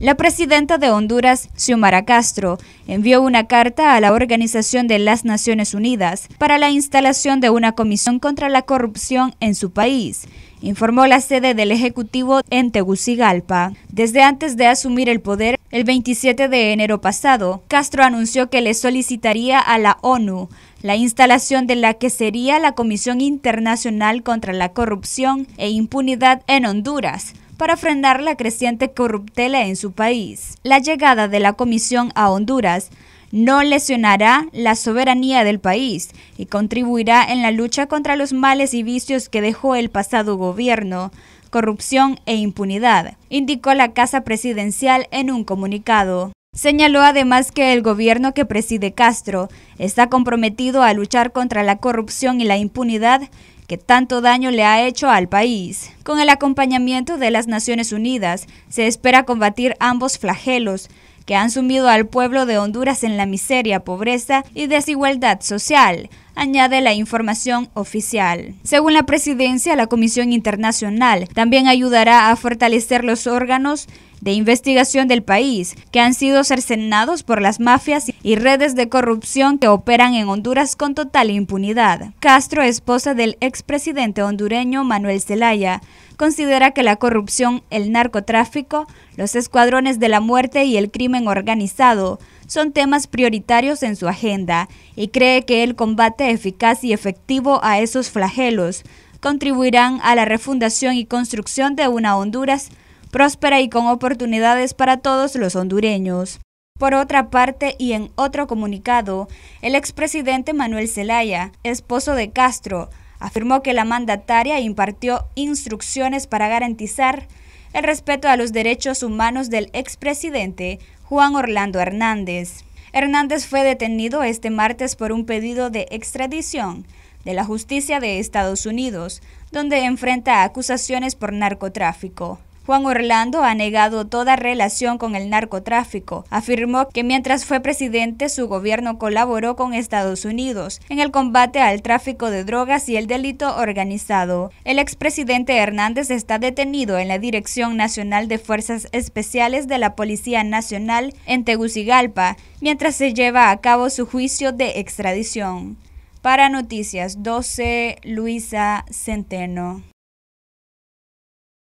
La presidenta de Honduras, Xiomara Castro, envió una carta a la Organización de las Naciones Unidas para la instalación de una comisión contra la corrupción en su país, informó la sede del Ejecutivo en Tegucigalpa. Desde antes de asumir el poder, el 27 de enero pasado, Castro anunció que le solicitaría a la ONU la instalación de la que sería la Comisión Internacional contra la Corrupción e Impunidad en Honduras para frenar la creciente corruptela en su país. La llegada de la comisión a Honduras no lesionará la soberanía del país y contribuirá en la lucha contra los males y vicios que dejó el pasado gobierno, corrupción e impunidad, indicó la Casa Presidencial en un comunicado. Señaló además que el gobierno que preside Castro está comprometido a luchar contra la corrupción y la impunidad que tanto daño le ha hecho al país. Con el acompañamiento de las Naciones Unidas, se espera combatir ambos flagelos que han sumido al pueblo de Honduras en la miseria, pobreza y desigualdad social, añade la información oficial. Según la presidencia, la Comisión Internacional también ayudará a fortalecer los órganos de investigación del país, que han sido cercenados por las mafias y redes de corrupción que operan en Honduras con total impunidad. Castro, esposa del expresidente hondureño Manuel Zelaya, considera que la corrupción, el narcotráfico, los escuadrones de la muerte y el crimen organizado son temas prioritarios en su agenda y cree que el combate eficaz y efectivo a esos flagelos contribuirán a la refundación y construcción de una Honduras próspera y con oportunidades para todos los hondureños. Por otra parte, y en otro comunicado, el expresidente Manuel Zelaya, esposo de Castro, Afirmó que la mandataria impartió instrucciones para garantizar el respeto a los derechos humanos del expresidente Juan Orlando Hernández. Hernández fue detenido este martes por un pedido de extradición de la justicia de Estados Unidos, donde enfrenta acusaciones por narcotráfico. Juan Orlando ha negado toda relación con el narcotráfico. Afirmó que mientras fue presidente su gobierno colaboró con Estados Unidos en el combate al tráfico de drogas y el delito organizado. El expresidente Hernández está detenido en la Dirección Nacional de Fuerzas Especiales de la Policía Nacional en Tegucigalpa, mientras se lleva a cabo su juicio de extradición. Para Noticias 12, Luisa Centeno.